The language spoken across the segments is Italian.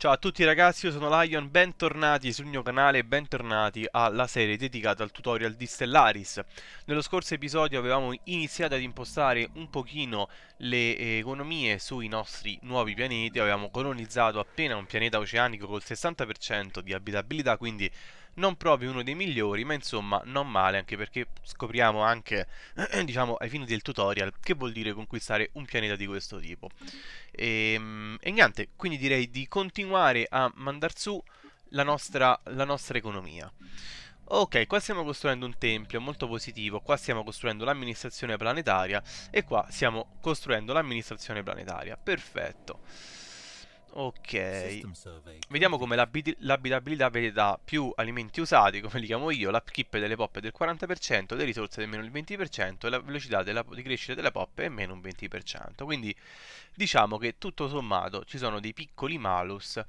Ciao a tutti ragazzi, io sono Lion, bentornati sul mio canale e bentornati alla serie dedicata al tutorial di Stellaris. Nello scorso episodio avevamo iniziato ad impostare un pochino le economie sui nostri nuovi pianeti, avevamo colonizzato appena un pianeta oceanico col 60% di abitabilità, quindi non proprio uno dei migliori, ma insomma non male, anche perché scopriamo anche, diciamo, ai fini del tutorial, che vuol dire conquistare un pianeta di questo tipo. E, ehm, e niente, quindi direi di continuare a mandare su la nostra, la nostra economia. Ok, qua stiamo costruendo un tempio molto positivo, qua stiamo costruendo l'amministrazione planetaria e qua stiamo costruendo l'amministrazione planetaria, perfetto. Ok, vediamo come l'abitabilità vede più alimenti usati, come li chiamo io, l'upkeep delle poppe del 40%, le risorse del meno il 20% e la velocità della, di crescita delle poppe è meno un 20%. Quindi diciamo che tutto sommato ci sono dei piccoli malus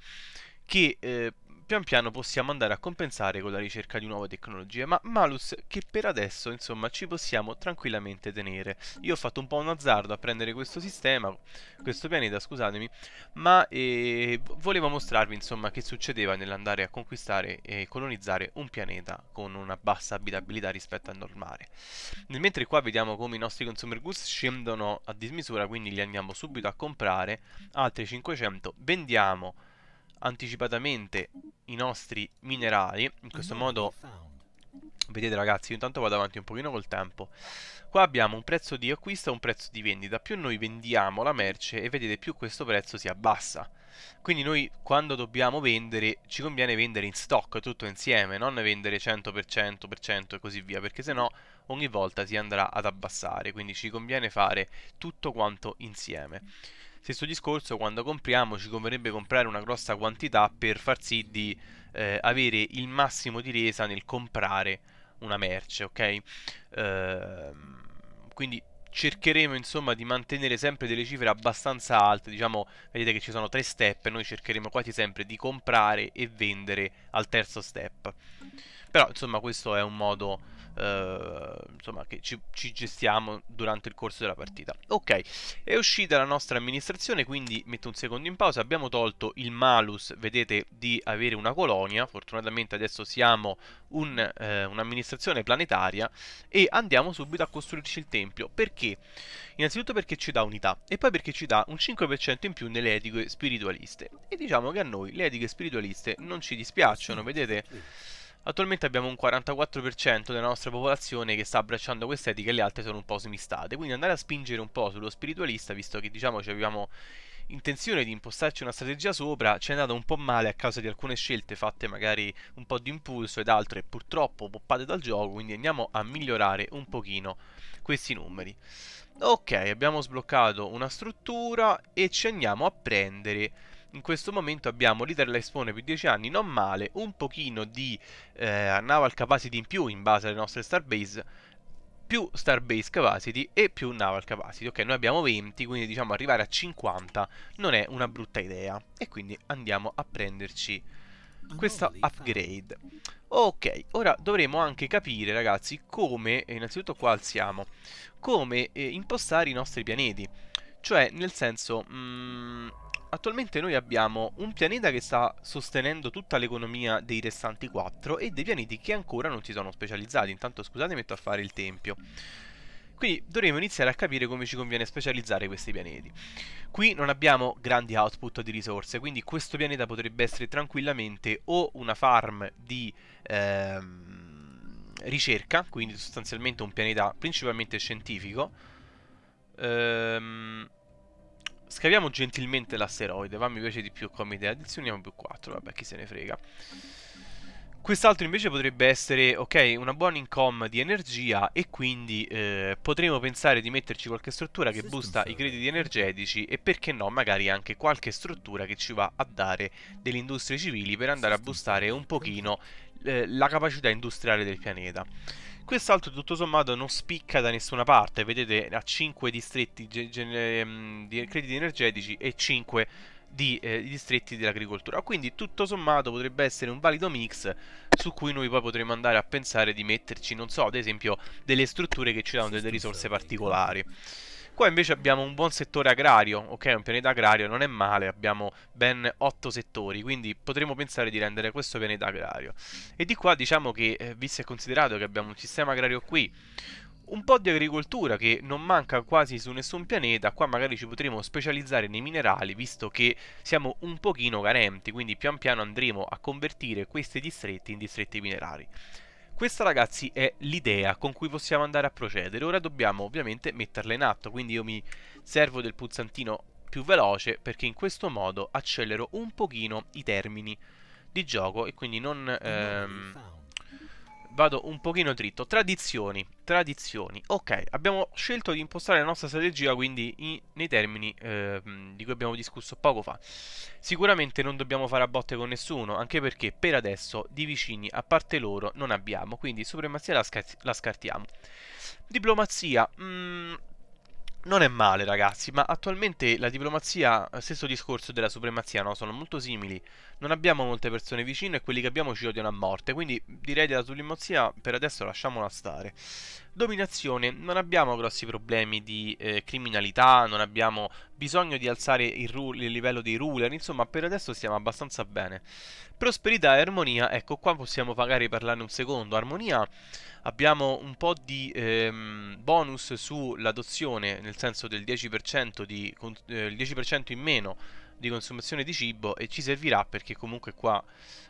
che eh, pian piano possiamo andare a compensare con la ricerca di nuove tecnologie, ma malus che per adesso insomma ci possiamo tranquillamente tenere. Io ho fatto un po' un azzardo a prendere questo sistema, questo pianeta scusatemi, ma eh, volevo mostrarvi insomma che succedeva nell'andare a conquistare e colonizzare un pianeta con una bassa abitabilità rispetto al normale. Nel Mentre qua vediamo come i nostri consumer goods scendono a dismisura, quindi li andiamo subito a comprare, altri 500, vendiamo anticipatamente i nostri minerali. In questo modo, vedete ragazzi, io intanto vado avanti un pochino col tempo. Qua abbiamo un prezzo di acquisto e un prezzo di vendita. Più noi vendiamo la merce e vedete più questo prezzo si abbassa. Quindi noi quando dobbiamo vendere ci conviene vendere in stock tutto insieme, non vendere 100%, 100% e così via, perché sennò ogni volta si andrà ad abbassare, quindi ci conviene fare tutto quanto insieme. Stesso discorso quando compriamo ci converrebbe comprare una grossa quantità per far sì di eh, avere il massimo di resa nel comprare una merce, ok? Ehm, quindi cercheremo insomma di mantenere sempre delle cifre abbastanza alte, diciamo vedete che ci sono tre step, noi cercheremo quasi sempre di comprare e vendere al terzo step. Però insomma questo è un modo eh, insomma, che ci, ci, gestiamo durante il corso della partita. Ok, è uscita la nostra amministrazione, quindi metto un secondo in pausa. Abbiamo tolto il malus, vedete, di avere una colonia. Fortunatamente adesso siamo eh, un'amministrazione eh, un planetaria e andiamo subito a costruirci il tempio. Perché? Innanzitutto perché ci dà unità e poi perché ci dà un 5% in più nelle etiche spiritualiste. E diciamo che a noi le etiche spiritualiste non ci dispiacciono, vedete? Attualmente abbiamo un 44% della nostra popolazione che sta abbracciando questa etica e le altre sono un po' smistate, quindi andare a spingere un po' sullo spiritualista, visto che diciamo cioè, avevamo intenzione di impostarci una strategia sopra, ci è andato un po' male a causa di alcune scelte fatte magari un po' di impulso ed altre purtroppo poppate dal gioco, quindi andiamo a migliorare un pochino questi numeri. Ok, abbiamo sbloccato una struttura e ci andiamo a prendere in questo momento abbiamo leader lifespan più 10 anni, non male, un pochino di eh, naval capacity in più in base alle nostre starbase, più starbase capacity e più naval capacity. Ok, noi abbiamo 20, quindi diciamo arrivare a 50 non è una brutta idea. E quindi andiamo a prenderci questo upgrade. Ok, ora dovremo anche capire ragazzi come, innanzitutto qua alziamo, come eh, impostare i nostri pianeti. Cioè, nel senso... Mh, mm, attualmente noi abbiamo un pianeta che sta sostenendo tutta l'economia dei restanti 4 e dei pianeti che ancora non si sono specializzati. Intanto scusate, metto a fare il tempio. Quindi dovremo iniziare a capire come ci conviene specializzare questi pianeti. Qui non abbiamo grandi output di risorse, quindi questo pianeta potrebbe essere tranquillamente o una farm di ehm, ricerca, quindi sostanzialmente un pianeta principalmente scientifico, ehm, Scaviamo gentilmente l'asteroide, va mi piace di più come idea, addizioniamo più 4, vabbè chi se ne frega. Quest'altro invece potrebbe essere, ok, una buona income di energia e quindi eh, potremo pensare di metterci qualche struttura che busta i crediti energetici e perché no magari anche qualche struttura che ci va a dare delle industrie civili per andare a bustare un pochino eh, la capacità industriale del pianeta quest'altro tutto sommato non spicca da nessuna parte, vedete ha 5 distretti ehm, di crediti energetici e 5 di eh, distretti dell'agricoltura. Quindi tutto sommato potrebbe essere un valido mix su cui noi poi potremmo andare a pensare di metterci, non so, ad esempio delle strutture che ci danno delle risorse particolari. Qua invece abbiamo un buon settore agrario, ok? Un pianeta agrario non è male, abbiamo ben 8 settori, quindi potremmo pensare di rendere questo pianeta agrario. E di qua diciamo che, eh, visto e considerato che abbiamo un sistema agrario qui, un po' di agricoltura che non manca quasi su nessun pianeta, qua magari ci potremo specializzare nei minerali visto che siamo un pochino carenti, quindi pian piano andremo a convertire questi distretti in distretti minerari. Questa ragazzi è l'idea con cui possiamo andare a procedere. Ora dobbiamo ovviamente metterla in atto, quindi io mi servo del pulsantino più veloce perché in questo modo accelero un pochino i termini di gioco e quindi non... Ehm, vado un pochino dritto. Tradizioni, tradizioni. Ok, abbiamo scelto di impostare la nostra strategia quindi in, nei termini eh, di cui abbiamo discusso poco fa. Sicuramente non dobbiamo fare a botte con nessuno, anche perché per adesso di vicini a parte loro non abbiamo, quindi supremazia la, scar la scartiamo. Diplomazia, mh, mm, non è male ragazzi, ma attualmente la diplomazia, eh, stesso discorso della supremazia, no? sono molto simili. Non abbiamo molte persone vicine e quelli che abbiamo ci odiano a morte, quindi direi della supremazia per adesso lasciamola stare dominazione non abbiamo grossi problemi di eh, criminalità, non abbiamo bisogno di alzare il, il, livello dei ruler, insomma per adesso stiamo abbastanza bene. Prosperità e armonia, ecco qua possiamo magari parlarne un secondo, armonia abbiamo un po' di ehm, bonus sull'adozione, nel senso del 10%, di, eh, 10 in meno di consumazione di cibo e ci servirà perché comunque qua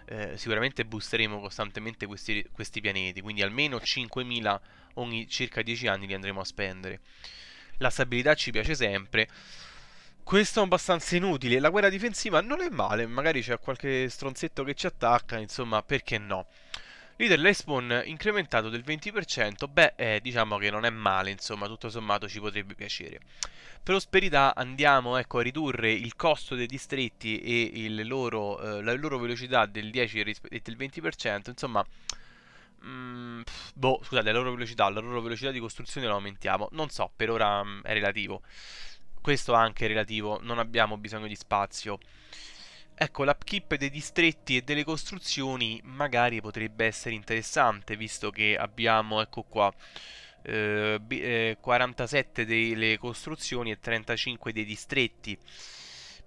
eh, sicuramente boosteremo costantemente questi, questi pianeti, quindi almeno 5.000 ogni circa 10 anni li andremo a spendere. La stabilità ci piace sempre. Questo è abbastanza inutile. La guerra difensiva non è male, magari c'è qualche stronzetto che ci attacca, insomma, perché no? Leader Lespawn incrementato del 20%, beh, eh, diciamo che non è male, insomma, tutto sommato ci potrebbe piacere. Prosperità andiamo ecco, a ridurre il costo dei distretti e loro, eh, la loro velocità del 10 e del 20%, insomma... Mm, boh, scusate, la loro velocità, la loro velocità di costruzione la aumentiamo. Non so, per ora mh, mm, è relativo. Questo anche è relativo, non abbiamo bisogno di spazio. Ecco, l'upkeep dei distretti e delle costruzioni magari potrebbe essere interessante, visto che abbiamo, ecco qua, eh, 47 eh, delle costruzioni e 35 dei distretti.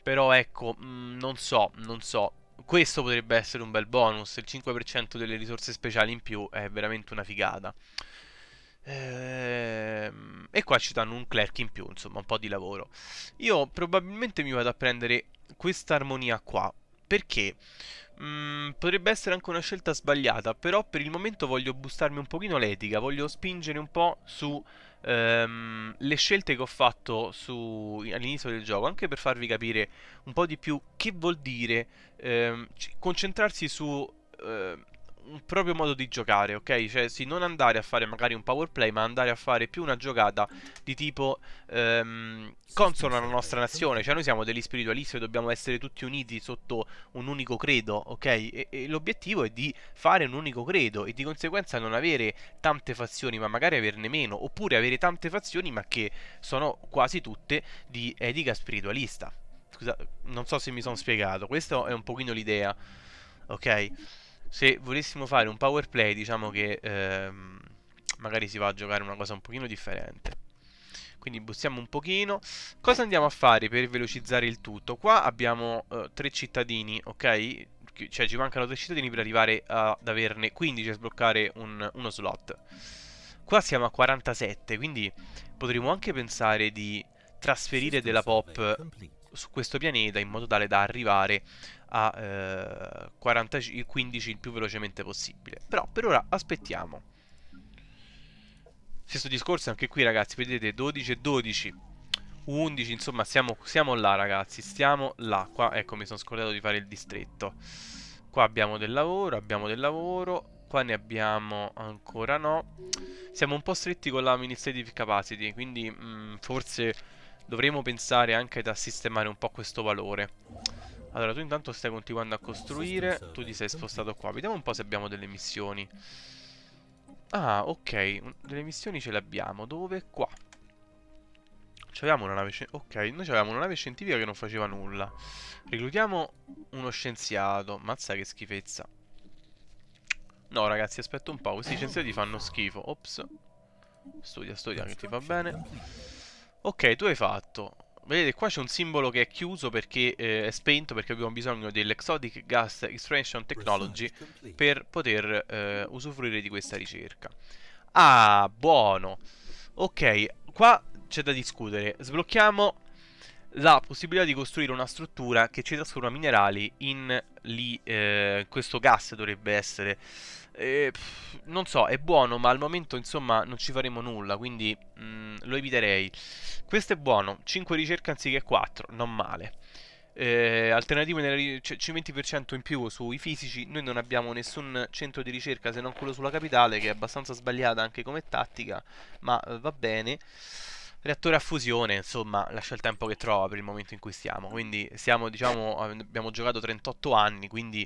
Però ecco, mh, mm, non so, non so. Questo potrebbe essere un bel bonus, il 5% delle risorse speciali in più è veramente una figata. Ehm, e qua ci danno un clerk in più, insomma, un po' di lavoro. Io probabilmente mi vado a prendere questa armonia qua. Perché? Mm, potrebbe essere anche una scelta sbagliata, però per il momento voglio bustarmi un pochino l'etica, voglio spingere un po' su ehm, le scelte che ho fatto su, all'inizio del gioco, anche per farvi capire un po' di più che vuol dire ehm, concentrarsi su... Ehm, un proprio modo di giocare, ok? Cioè, sì, non andare a fare magari un power play, ma andare a fare più una giocata di tipo ehm, consola la nostra nazione. Cioè, noi siamo degli spiritualisti e dobbiamo essere tutti uniti sotto un unico credo, ok? E, e l'obiettivo è di fare un unico credo e di conseguenza non avere tante fazioni, ma magari averne meno, oppure avere tante fazioni, ma che sono quasi tutte di etica spiritualista. Scusa, non so se mi sono spiegato, questa è un pochino l'idea, ok? se volessimo fare un power play diciamo che ehm, magari si va a giocare una cosa un pochino differente quindi bussiamo un pochino cosa andiamo a fare per velocizzare il tutto qua abbiamo eh, tre cittadini ok cioè ci mancano tre cittadini per arrivare ad averne 15 e sbloccare un, uno slot qua siamo a 47 quindi potremmo anche pensare di trasferire della pop su questo pianeta in modo tale da arrivare a eh, 40, 15 il più velocemente possibile. Però per ora aspettiamo. Stesso discorso anche qui ragazzi, vedete 12 e 12 11, insomma siamo, siamo là ragazzi, stiamo là Qua, ecco mi sono scordato di fare il distretto Qua abbiamo del lavoro, abbiamo del lavoro Qua ne abbiamo ancora no Siamo un po' stretti con la Administrative Capacity Quindi mh, mm, forse dovremo pensare anche da sistemare un po' questo valore. Allora, tu intanto stai continuando a costruire, tu ti sei spostato qua. Vediamo un po' se abbiamo delle missioni. Ah, ok, delle missioni ce le abbiamo. Dove? Qua. C'avevamo una nave Ok, noi avevamo una nave scientifica che non faceva nulla. Reclutiamo uno scienziato. Mazza che schifezza. No, ragazzi, aspetta un po'. Questi scienziati fanno schifo. Ops. Studia, studia, che ti va bene. Ok, tu hai fatto. Vedete, qua c'è un simbolo che è chiuso perché eh, è spento perché abbiamo bisogno dell'Exotic Gas Extraction Technology per poter eh, usufruire di questa ricerca. Ah, buono. Ok, qua c'è da discutere. Sblocchiamo la possibilità di costruire una struttura che ci trasforma minerali in lì. Eh, questo gas dovrebbe essere eh, pff, non so, è buono, ma al momento insomma non ci faremo nulla, quindi mh, mm, lo eviterei. Questo è buono, 5 ricerche anziché 4, non male. Eh, alternative nel 20% in più sui fisici, noi non abbiamo nessun centro di ricerca se non quello sulla capitale che è abbastanza sbagliata anche come tattica, ma eh, va bene. Reattore a fusione, insomma, lascia il tempo che trova per il momento in cui stiamo, quindi siamo, diciamo, abbiamo giocato 38 anni, quindi...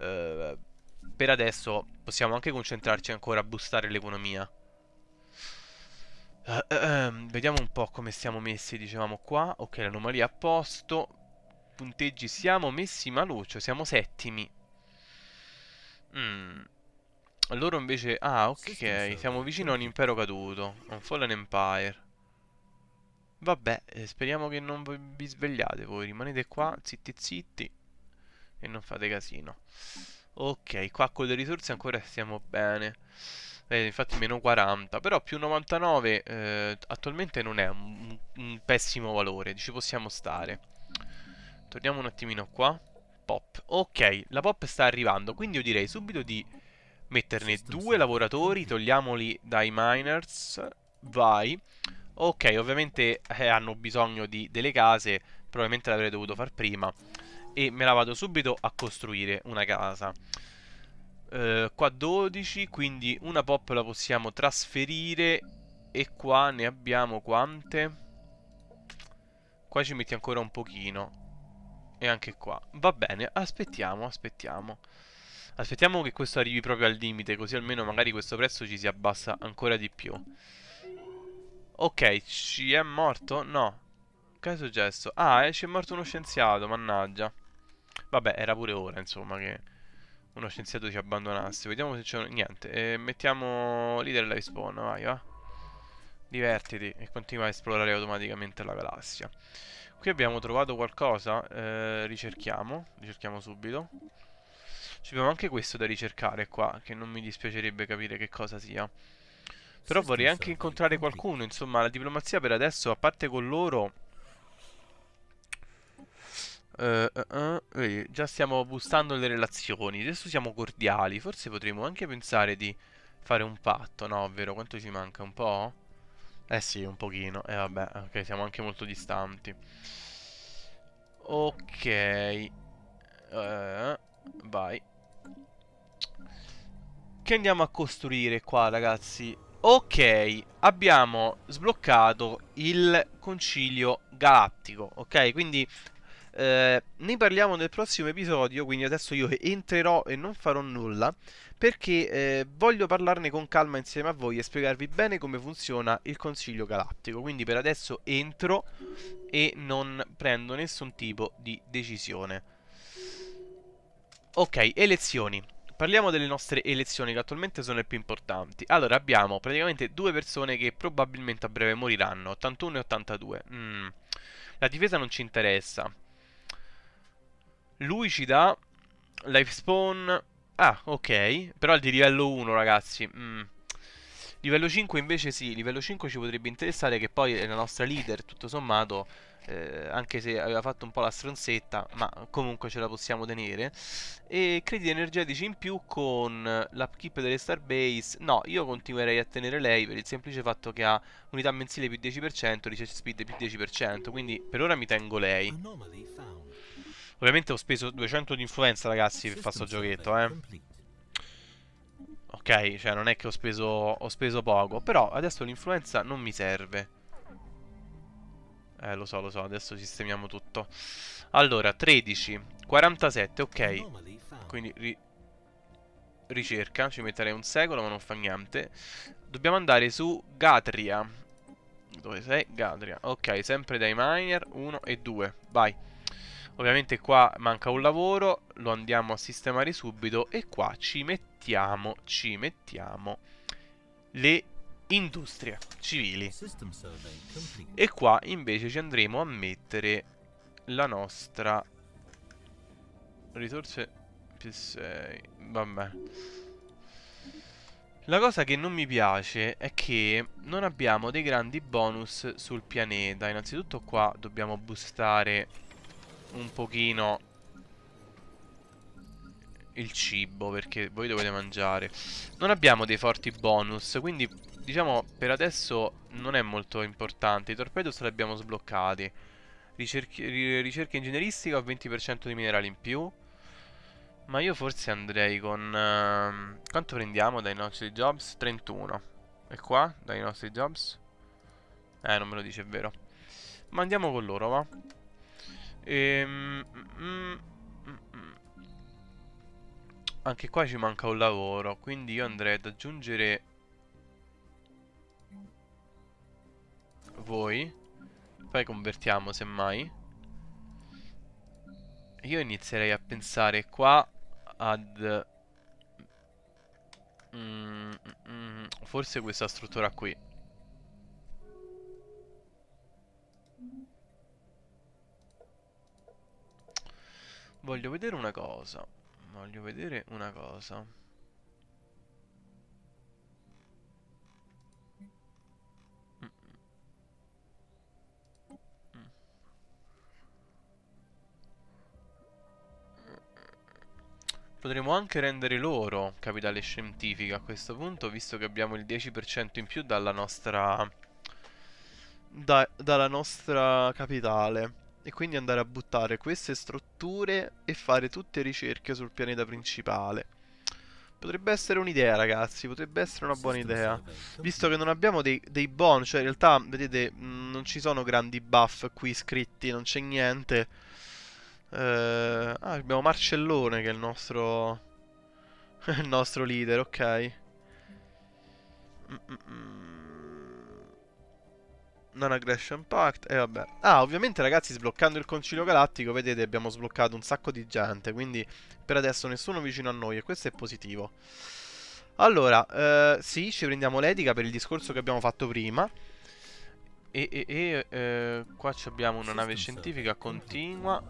Eh, per adesso possiamo anche concentrarci ancora a boostare l'economia. Uh, uh, um, vediamo un po' come siamo messi, dicevamo qua. Ok, l'anomalia a posto. Punteggi siamo messi maluccio, siamo settimi. Mm. Loro invece... Ah, ok, siamo vicino a un impero caduto. un Fallen Empire. Vabbè, eh, speriamo che non vi svegliate voi. Rimanete qua, zitti zitti. E non fate casino. Ok, qua con le risorse ancora stiamo bene. Vedete, eh, infatti meno 40, però più 99 eh, attualmente non è un, un, pessimo valore, ci possiamo stare. Torniamo un attimino qua. Pop. Ok, la pop sta arrivando, quindi io direi subito di metterne due lavoratori, togliamoli dai miners. Vai. Ok, ovviamente eh, hanno bisogno di, delle case, probabilmente l'avrei dovuto far prima e me la vado subito a costruire una casa. Eh, qua 12, quindi una pop la possiamo trasferire e qua ne abbiamo quante? Qua ci metti ancora un pochino e anche qua. Va bene, aspettiamo, aspettiamo. Aspettiamo che questo arrivi proprio al limite, così almeno magari questo prezzo ci si abbassa ancora di più. Ok, ci è morto? No. che è successo? Ah, eh, ci è morto uno scienziato, mannaggia. Vabbè, era pure ora, insomma, che uno scienziato ci abbandonasse. Vediamo se c'è... Niente. Eh, mettiamo leader la respawn, vai, va. Divertiti e continua a esplorare automaticamente la galassia. Qui abbiamo trovato qualcosa. Eh, ricerchiamo. Ricerchiamo subito. Ci abbiamo anche questo da ricercare qua, che non mi dispiacerebbe capire che cosa sia. Però vorrei anche incontrare qualcuno, insomma, la diplomazia per adesso, a parte con loro uh, uh, uh, già stiamo boostando le relazioni. Adesso siamo cordiali. Forse potremmo anche pensare di fare un patto, no? Ovvero, quanto ci manca? Un po'? Eh sì, un pochino. E eh, vabbè, ok, siamo anche molto distanti. Ok. Eh, vai. Che andiamo a costruire qua, ragazzi? Ok, abbiamo sbloccato il concilio galattico, ok? Quindi eh, ne parliamo nel prossimo episodio, quindi adesso io entrerò e non farò nulla perché eh, voglio parlarne con calma insieme a voi e spiegarvi bene come funziona il Consiglio Galattico. Quindi per adesso entro e non prendo nessun tipo di decisione. Ok, elezioni. Parliamo delle nostre elezioni che attualmente sono le più importanti. Allora, abbiamo praticamente due persone che probabilmente a breve moriranno, 81 e 82. Mm. La difesa non ci interessa. Lui ci dà life spawn. Ah, ok. Però è di livello 1, ragazzi. Mm. Livello 5 invece sì, livello 5 ci potrebbe interessare che poi è la nostra leader, tutto sommato, eh, anche se aveva fatto un po' la stronzetta, ma comunque ce la possiamo tenere. E crediti energetici in più con l'upkeep delle Starbase. No, io continuerei a tenere lei per il semplice fatto che ha unità mensile più 10%, research speed più 10%, quindi per ora mi tengo lei. Anomaly found Ovviamente ho speso 200 di influenza, ragazzi, per fare sto giochetto, eh. Ok, cioè non è che ho speso, ho speso poco, però adesso l'influenza non mi serve. Eh, lo so, lo so, adesso sistemiamo tutto. Allora, 13, 47, ok. Quindi ri ricerca, ci metterei un secolo, ma non fa niente. Dobbiamo andare su Gatria. Dove sei? Gatria. Ok, sempre dai miner 1 e 2. Vai. Ovviamente qua manca un lavoro, lo andiamo a sistemare subito e qua ci mettiamo, ci mettiamo le industrie civili. E qua invece ci andremo a mettere la nostra risorse più 6, vabbè. La cosa che non mi piace è che non abbiamo dei grandi bonus sul pianeta. Innanzitutto qua dobbiamo boostare un pochino il cibo perché voi dovete mangiare Non abbiamo dei forti bonus quindi diciamo per adesso non è molto importante I torpedo se li abbiamo sbloccati Ricerchi Ricerca ingegneristica ho 20% di minerali in più Ma io forse andrei con... Uh, quanto prendiamo dai nostri jobs? 31 E qua? Dai nostri jobs? Eh non me lo dice è vero Ma andiamo con loro va Ehm, mm, mm, mm, mm. Anche qua ci manca un lavoro, quindi io andrei ad aggiungere voi. Poi convertiamo semmai. Io inizierei a pensare qua ad... Mm, mm, forse questa struttura qui. Voglio vedere una cosa. Voglio vedere una cosa. Potremmo anche rendere loro capitale scientifica a questo punto, visto che abbiamo il 10% in più dalla nostra... Da, dalla nostra capitale e quindi andare a buttare queste strutture e fare tutte ricerche sul pianeta principale. Potrebbe essere un'idea ragazzi, potrebbe essere una buona idea. Visto che non abbiamo dei, dei bond, cioè in realtà, vedete, mh, mm, non ci sono grandi buff qui scritti, non c'è niente. Uh, ah, abbiamo Marcellone che è il nostro... il nostro leader, ok. Mm -mm. mm non aggression pact e eh, vabbè. Ah, ovviamente ragazzi, sbloccando il Concilio Galattico, vedete, abbiamo sbloccato un sacco di gente, quindi per adesso nessuno vicino a noi e questo è positivo. Allora, eh, sì, ci prendiamo l'etica per il discorso che abbiamo fatto prima. E, e, e eh, qua abbiamo una nave scientifica continua.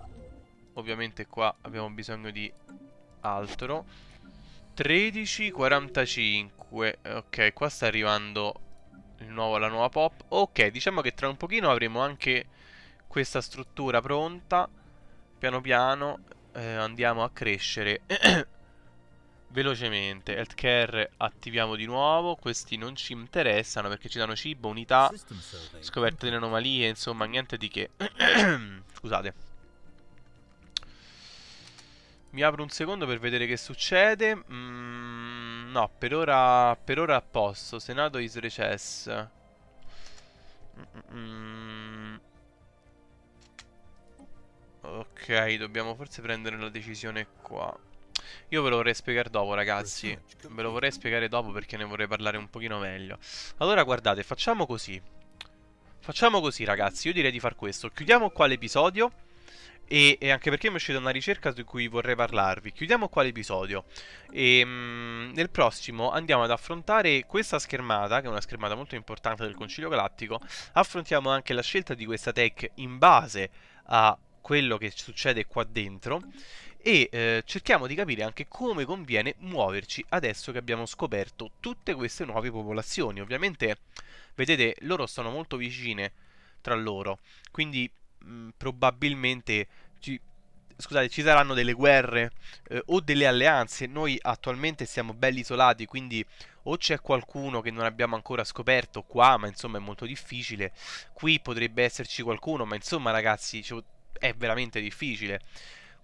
Ovviamente qua abbiamo bisogno di altro. 13.45. Ok, qua sta arrivando nuovo, la nuova pop. Ok, diciamo che tra un pochino avremo anche questa struttura pronta. Piano piano eh, andiamo a crescere velocemente. Healthcare attiviamo di nuovo. Questi non ci interessano perché ci danno cibo, unità, scoperte delle anomalie, insomma niente di che. Scusate. Mi apro un secondo per vedere che succede. Mm no, per ora, per ora a posto. Senato is recess. Mm Ok, dobbiamo forse prendere la decisione qua. Io ve lo vorrei spiegare dopo ragazzi Ve lo vorrei spiegare dopo perché ne vorrei parlare un pochino meglio Allora guardate facciamo così Facciamo così ragazzi Io direi di far questo Chiudiamo qua l'episodio e, e, anche perché mi è uscita una ricerca di cui vorrei parlarvi. Chiudiamo qua l'episodio e ehm, mh, nel prossimo andiamo ad affrontare questa schermata, che è una schermata molto importante del Concilio Galattico, affrontiamo anche la scelta di questa tech in base a quello che succede qua dentro e eh, cerchiamo di capire anche come conviene muoverci adesso che abbiamo scoperto tutte queste nuove popolazioni. Ovviamente, vedete, loro sono molto vicine tra loro, quindi mh, mm, probabilmente ci, scusate, ci saranno delle guerre eh, o delle alleanze. Noi attualmente siamo belli isolati, quindi o c'è qualcuno che non abbiamo ancora scoperto qua, ma insomma è molto difficile. Qui potrebbe esserci qualcuno, ma insomma ragazzi è veramente difficile.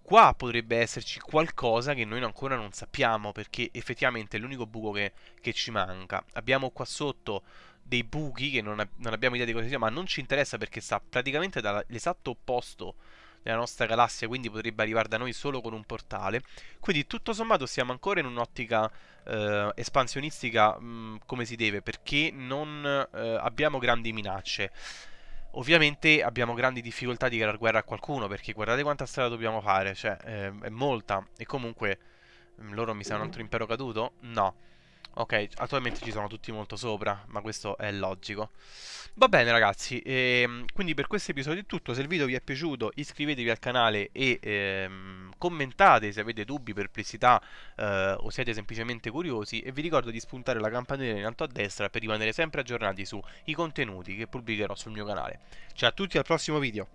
Qua potrebbe esserci qualcosa che noi ancora non sappiamo, perché effettivamente è l'unico buco che, che ci manca. Abbiamo qua sotto dei buchi che non, non, abbiamo idea di cosa sia, ma non ci interessa perché sta praticamente dall'esatto opposto della nostra galassia, quindi potrebbe arrivare da noi solo con un portale. Quindi tutto sommato siamo ancora in un'ottica eh, espansionistica mh, mm, come si deve, perché non eh, abbiamo grandi minacce. Ovviamente abbiamo grandi difficoltà di creare guerra a qualcuno, perché guardate quanta strada dobbiamo fare, cioè eh, è molta. E comunque, mm, loro mi sa un altro impero caduto? No. Ok, attualmente ci sono tutti molto sopra, ma questo è logico. Va bene ragazzi, ehm, quindi per questo episodio è tutto. Se il video vi è piaciuto iscrivetevi al canale e ehm, commentate se avete dubbi, perplessità eh, o siete semplicemente curiosi. E vi ricordo di spuntare la campanella in alto a destra per rimanere sempre aggiornati sui contenuti che pubblicherò sul mio canale. Ciao a tutti, al prossimo video!